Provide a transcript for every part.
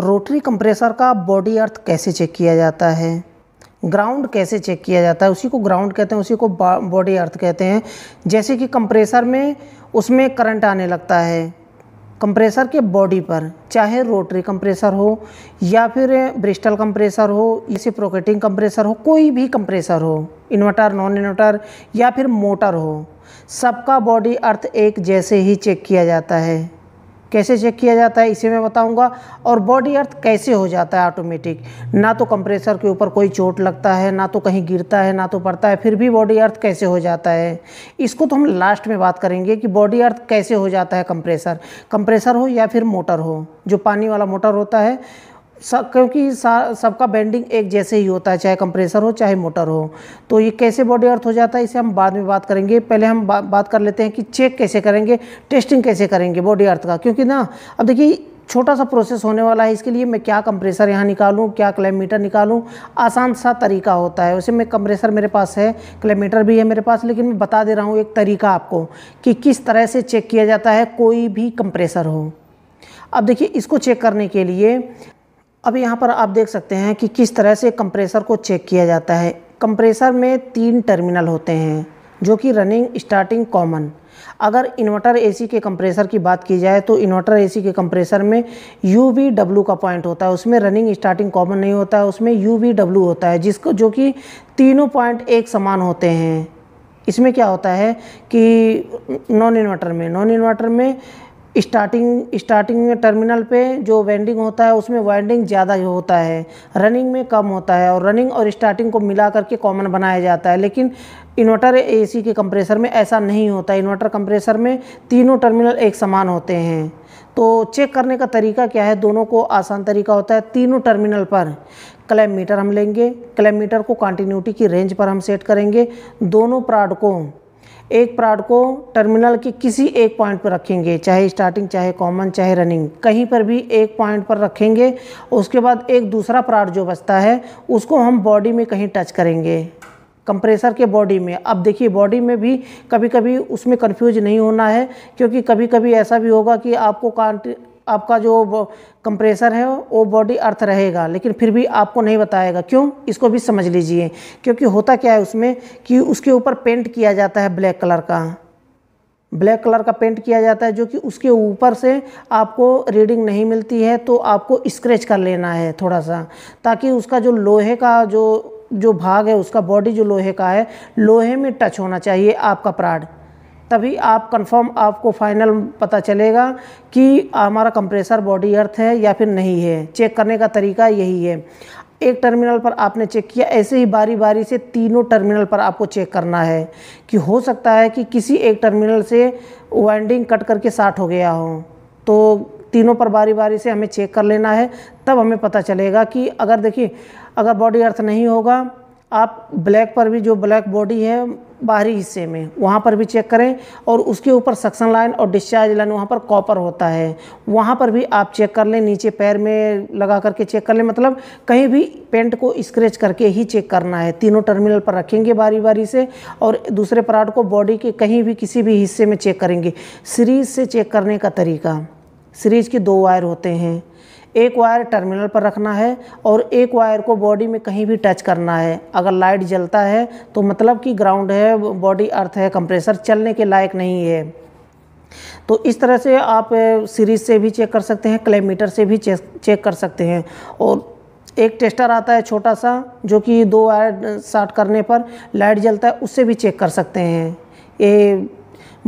rotary compressor का body earth कैसे check किया जाता है ग्राउंड कैसे चेक किया जाता है उसी को ग्राउंड कहते हैं उसी को बॉडी अर्थ कहते हैं जैसे कि कंप्रेसर में उसमें करंट आने लगता है कंप्रेसर के बॉडी पर चाहे रोटरी कंप्रेसर हो या फिर ब्रिस्टल कंप्रेसर हो इसे प्रोकेटिंग कंप्रेसर हो कोई भी कंप्रेसर हो इन्वर्टर नॉन इन्वर्टर या फिर मोटर हो सबका बॉडी अर्थ एक जैसे ही चेक किया जाता है कैसे चेक किया जाता है इसे मैं बताऊंगा और बॉडी अर्थ कैसे हो जाता है ऑटोमेटिक ना तो कंप्रेसर के ऊपर कोई चोट लगता है ना तो कहीं गिरता है ना तो पड़ता है फिर भी बॉडी अर्थ कैसे हो जाता है इसको तो हम लास्ट में बात करेंगे कि बॉडी अर्थ कैसे हो जाता है कंप्रेसर कंप्रेसर हो या फिर मोटर हो जो पानी वाला मोटर होता है सब क्योंकि सबका बेंडिंग एक जैसे ही होता है चाहे कंप्रेसर हो चाहे मोटर हो तो ये कैसे बॉडी अर्थ हो जाता है इसे हम बाद में बात करेंगे पहले हम बा, बात कर लेते हैं कि चेक कैसे करेंगे टेस्टिंग कैसे करेंगे बॉडी अर्थ का क्योंकि ना अब देखिए छोटा सा प्रोसेस होने वाला है इसके लिए मैं क्या कंप्रेसर यहाँ निकालूँ क्या क्लेमीटर निकालूँ आसान सा तरीका होता है वैसे मैं कंप्रेसर मेरे पास है क्लेमीटर भी है मेरे पास लेकिन मैं बता दे रहा हूँ एक तरीका आपको कि किस तरह से चेक किया जाता है कोई भी कंप्रेसर हो अब देखिए इसको चेक करने के लिए अब यहाँ पर आप देख सकते हैं कि किस तरह से कंप्रेसर को चेक किया जाता है कंप्रेसर में तीन टर्मिनल होते हैं जो कि रनिंग स्टार्टिंग कॉमन अगर इन्वर्टर एसी के कंप्रेसर की बात की जाए तो इन्वर्टर एसी के कंप्रेसर में यू वी डब्ल्यू का पॉइंट होता है उसमें रनिंग स्टार्टिंग कॉमन नहीं होता है उसमें यू वी डब्ल्यू होता है जिसको जो कि तीनों पॉइंट एक समान होते हैं इसमें क्या होता है कि नॉन इन्वर्टर में नॉन इन्वर्टर में स्टार्टिंग स्टार्टिंग में टर्मिनल पे जो वेंडिंग होता है उसमें वाइंडिंग ज़्यादा होता है रनिंग में कम होता है और रनिंग और स्टार्टिंग को मिला करके कॉमन बनाया जाता है लेकिन इन्वर्टर एसी के कंप्रेसर में ऐसा नहीं होता इन्वर्टर कंप्रेसर में तीनों टर्मिनल एक समान होते हैं तो चेक करने का तरीका क्या है दोनों को आसान तरीका होता है तीनों टर्मिनल पर क्लैम मीटर हम लेंगे क्लैम मीटर को कंटिन्यूटी की रेंज पर हम सेट करेंगे दोनों प्राड को एक प्राड को टर्मिनल के किसी एक पॉइंट पर रखेंगे चाहे स्टार्टिंग चाहे कॉमन चाहे रनिंग कहीं पर भी एक पॉइंट पर रखेंगे उसके बाद एक दूसरा प्राड जो बचता है उसको हम बॉडी में कहीं टच करेंगे कंप्रेसर के बॉडी में अब देखिए बॉडी में भी कभी कभी उसमें कन्फ्यूज नहीं होना है क्योंकि कभी कभी ऐसा भी होगा कि आपको आपका जो कंप्रेसर है वो बॉडी अर्थ रहेगा लेकिन फिर भी आपको नहीं बताएगा क्यों इसको भी समझ लीजिए क्योंकि होता क्या है उसमें कि उसके ऊपर पेंट किया जाता है ब्लैक कलर का ब्लैक कलर का पेंट किया जाता है जो कि उसके ऊपर से आपको रीडिंग नहीं मिलती है तो आपको स्क्रैच कर लेना है थोड़ा सा ताकि उसका जो लोहे का जो जो भाग है उसका बॉडी जो लोहे का है लोहे में टच होना चाहिए आपका प्राड तभी आप कंफर्म आपको फाइनल पता चलेगा कि हमारा कंप्रेसर बॉडी अर्थ है या फिर नहीं है चेक करने का तरीका यही है एक टर्मिनल पर आपने चेक किया ऐसे ही बारी बारी से तीनों टर्मिनल पर आपको चेक करना है कि हो सकता है कि किसी एक टर्मिनल से वाइंडिंग कट करके साठ हो गया हो तो तीनों पर बारी बारी से हमें चेक कर लेना है तब हमें पता चलेगा कि अगर देखिए अगर बॉडी अर्थ नहीं होगा आप ब्लैक पर भी जो ब्लैक बॉडी है बाहरी हिस्से में वहाँ पर भी चेक करें और उसके ऊपर सक्शन लाइन और डिस्चार्ज लाइन वहाँ पर कॉपर होता है वहाँ पर भी आप चेक कर लें नीचे पैर में लगा करके चेक कर लें मतलब कहीं भी पेंट को स्क्रेच करके ही चेक करना है तीनों टर्मिनल पर रखेंगे बारी बारी से और दूसरे पराठ को बॉडी के कहीं भी किसी भी हिस्से में चेक करेंगे सीरीज से चेक करने का तरीका सीरीज के दो वायर होते हैं एक वायर टर्मिनल पर रखना है और एक वायर को बॉडी में कहीं भी टच करना है अगर लाइट जलता है तो मतलब कि ग्राउंड है बॉडी अर्थ है कंप्रेसर चलने के लायक नहीं है तो इस तरह से आप सीरीज से भी चेक कर सकते हैं क्लेमीटर से भी चेक कर सकते हैं और एक टेस्टर आता है छोटा सा जो कि दो वायर शार्ट करने पर लाइट जलता है उससे भी चेक कर सकते हैं ये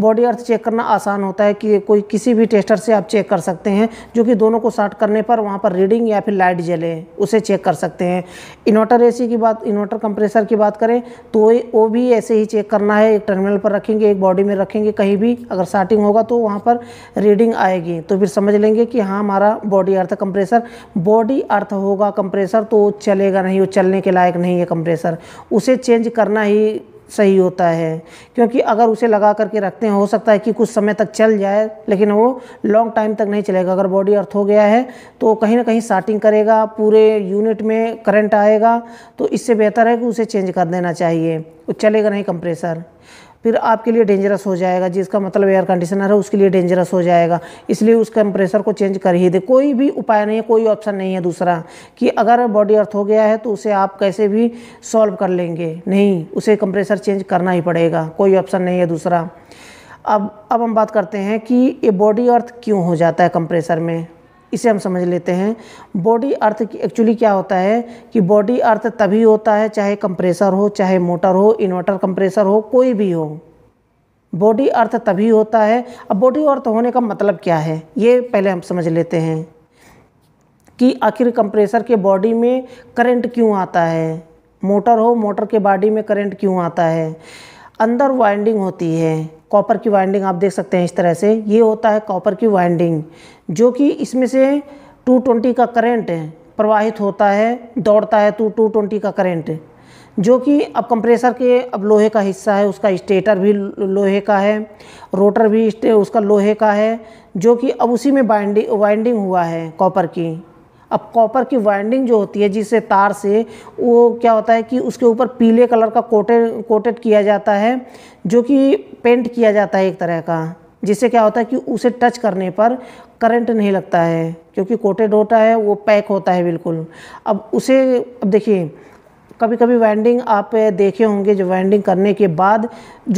बॉडी अर्थ चेक करना आसान होता है कि कोई किसी भी टेस्टर से आप चेक कर सकते हैं जो कि दोनों को शार्ट करने पर वहाँ पर रीडिंग या फिर लाइट जले उसे चेक कर सकते हैं इन्वर्टर एसी की बात इन्वर्टर कंप्रेसर की बात करें तो वो भी ऐसे ही चेक करना है एक टर्मिनल पर रखेंगे एक बॉडी में रखेंगे कहीं भी अगर शार्टिंग होगा तो वहाँ पर रीडिंग आएगी तो फिर समझ लेंगे कि हाँ हमारा body earth compressor body earth होगा कंप्रेसर तो चलेगा नहीं वो चलने के लायक नहीं है कंप्रेसर उसे चेंज करना ही सही होता है क्योंकि अगर उसे लगा करके रखते हैं हो सकता है कि कुछ समय तक चल जाए लेकिन वो लॉन्ग टाइम तक नहीं चलेगा अगर बॉडी अर्थ हो गया है तो कहीं ना कहीं स्टार्टिंग करेगा पूरे यूनिट में करंट आएगा तो इससे बेहतर है कि उसे चेंज कर देना चाहिए वो चलेगा नहीं कंप्रेसर फिर आपके लिए डेंजरस हो जाएगा जिसका मतलब एयर कंडीशनर है उसके लिए डेंजरस हो जाएगा इसलिए उस कंप्रेसर को चेंज कर ही दे कोई भी उपाय नहीं है कोई ऑप्शन नहीं है दूसरा कि अगर बॉडी अर्थ हो गया है तो उसे आप कैसे भी सॉल्व कर लेंगे नहीं उसे कंप्रेसर चेंज करना ही पड़ेगा कोई ऑप्शन नहीं है दूसरा अब अब हम बात करते हैं कि ये बॉडी अर्थ क्यों हो जाता है कंप्रेसर में इसे हम समझ लेते हैं बॉडी अर्थ एक्चुअली क्या होता है कि बॉडी अर्थ तभी होता है चाहे कंप्रेसर हो चाहे मोटर हो इन्वर्टर कंप्रेसर हो कोई भी हो बॉडी अर्थ तभी होता है अब बॉडी अर्थ होने का मतलब क्या है ये पहले हम समझ लेते हैं कि आखिर कंप्रेसर के बॉडी में करंट क्यों आता है मोटर हो मोटर के बॉडी में करंट क्यों आता है अंदर वाइंडिंग होती है कॉपर की वाइंडिंग आप देख सकते हैं इस तरह से ये होता है कॉपर की वाइंडिंग जो कि इसमें से 220 का करंट प्रवाहित होता है दौड़ता है टू तो टू का करंट जो कि अब कंप्रेसर के अब लोहे का हिस्सा है उसका स्टेटर भी लोहे का है रोटर भी उसका लोहे का है जो कि अब उसी में बाइंडिंग वाइंडिंग हुआ है कॉपर की अब कॉपर की वाइंडिंग जो होती है जिसे तार से वो क्या होता है कि उसके ऊपर पीले कलर का कोटेड कोटेड किया जाता है जो कि पेंट किया जाता है एक तरह का जिससे क्या होता है कि उसे टच करने पर करंट नहीं लगता है क्योंकि कोटेड होता है वो पैक होता है बिल्कुल अब उसे अब देखिए कभी कभी वाइंडिंग आप देखे होंगे जो वाइंडिंग करने के बाद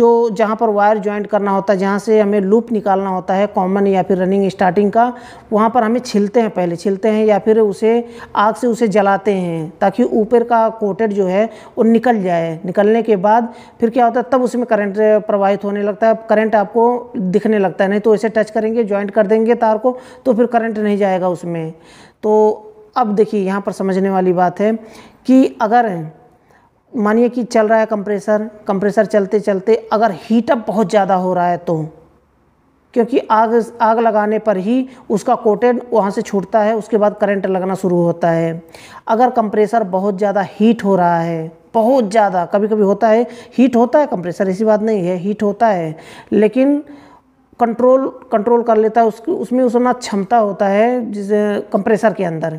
जो जहाँ पर वायर ज्वाइंट करना होता है जहाँ से हमें लूप निकालना होता है कॉमन या फिर रनिंग स्टार्टिंग का वहाँ पर हमें छिलते हैं पहले छिलते हैं या फिर उसे आग से उसे जलाते हैं ताकि ऊपर का कोटेड जो है वो निकल जाए निकलने के बाद फिर क्या होता है तब उसमें करंट प्रवाहित होने लगता है करंट आपको दिखने लगता है नहीं तो ऐसे टच करेंगे ज्वाइंट कर देंगे तार को तो फिर करंट नहीं जाएगा उसमें तो अब देखिए यहाँ पर समझने वाली बात है कि अगर मानिए कि चल रहा है कंप्रेसर कंप्रेसर चलते चलते अगर हीटअप बहुत ज़्यादा हो रहा है तो क्योंकि आग आग लगाने पर ही उसका कोटेड वहाँ से छूटता है उसके बाद करंट लगना शुरू होता है अगर कंप्रेसर बहुत ज़्यादा हीट हो रहा है बहुत ज़्यादा कभी कभी होता है हीट होता है कंप्रेसर ऐसी बात नहीं है हीट होता है लेकिन कंट्रोल कंट्रोल कर लेता है उसकी उसमें उतना क्षमता होता है जिस कंप्रेसर के अंदर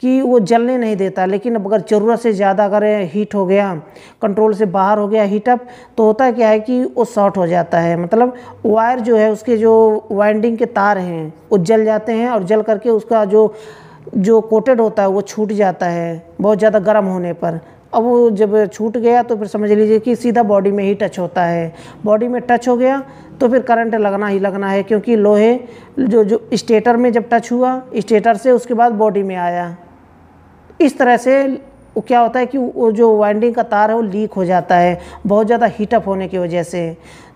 कि वो जलने नहीं देता लेकिन अब अगर ज़रूरत से ज़्यादा अगर हीट हो गया कंट्रोल से बाहर हो गया हीटअप तो होता क्या है कि वो शॉर्ट हो जाता है मतलब वायर जो है उसके जो वाइंडिंग के तार हैं वो जल जाते हैं और जल करके उसका जो जो कोटेड होता है वो छूट जाता है बहुत ज़्यादा गर्म होने पर अब वो जब छूट गया तो फिर समझ लीजिए कि सीधा बॉडी में ही टच होता है बॉडी में टच हो गया तो फिर करंट लगना ही लगना है क्योंकि लोहे जो जो स्टेटर में जब टच हुआ स्टेटर से उसके बाद बॉडी में आया इस तरह से वो क्या होता है कि वो जो वाइंडिंग का तार है वो लीक हो जाता है बहुत ज़्यादा हीटअप होने की वजह से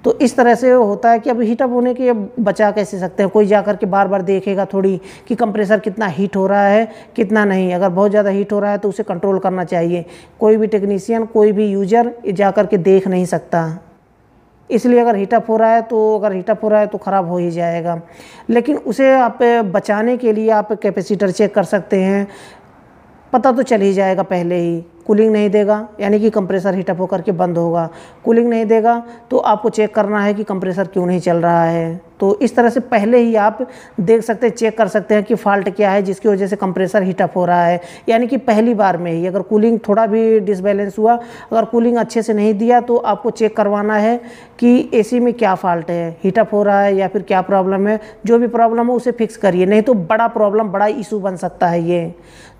तो इस तरह से होता है कि अब हीटअप होने के बचा कैसे सकते हैं कोई जा कर के बार बार देखेगा थोड़ी कि कंप्रेसर कितना हीट हो रहा है कितना नहीं अगर बहुत ज़्यादा हीट हो रहा है तो उसे कंट्रोल करना चाहिए कोई भी टेक्नीसियन कोई भी यूजर जा कर के देख नहीं सकता इसलिए अगर हीटअप हो रहा है तो अगर हीटअप हो रहा है तो ख़राब हो ही जाएगा लेकिन उसे आप बचाने के लिए आप कैपेसिटर चेक कर सकते हैं पता तो चल ही जाएगा पहले ही कूलिंग नहीं देगा यानी कि कंप्रेसर हीटअप होकर के बंद होगा कूलिंग नहीं देगा तो आपको चेक करना है कि कंप्रेसर क्यों नहीं चल रहा है तो इस तरह से पहले ही आप देख सकते हैं चेक कर सकते हैं कि फॉल्ट क्या है जिसकी वजह से कंप्रेसर हीटअप हो रहा है यानी कि पहली बार में ही अगर कूलिंग थोड़ा भी डिसबैलेंस हुआ अगर कूलिंग अच्छे से नहीं दिया तो आपको चेक करवाना है कि ए में क्या फॉल्ट है हीटअप हो रहा है या फिर क्या प्रॉब्लम है जो भी प्रॉब्लम हो उसे फिक्स करिए नहीं तो बड़ा प्रॉब्लम बड़ा इशू बन सकता है ये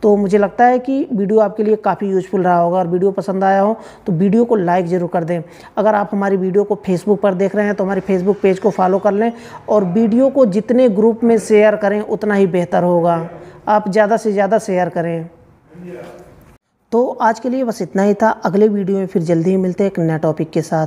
तो मुझे लगता है कि वीडियो आपके लिए काफ़ी यूजफुल रहा होगा और वीडियो पसंद आया हो तो वीडियो को लाइक ज़रूर कर दें अगर आप हमारी वीडियो को फेसबुक पर देख रहे हैं तो हमारे फेसबुक पेज को फॉलो कर लें और वीडियो को जितने ग्रुप में शेयर करें उतना ही बेहतर होगा आप ज़्यादा से ज़्यादा शेयर करें तो आज के लिए बस इतना ही था अगले वीडियो में फिर जल्दी ही मिलते हैं एक नया टॉपिक के साथ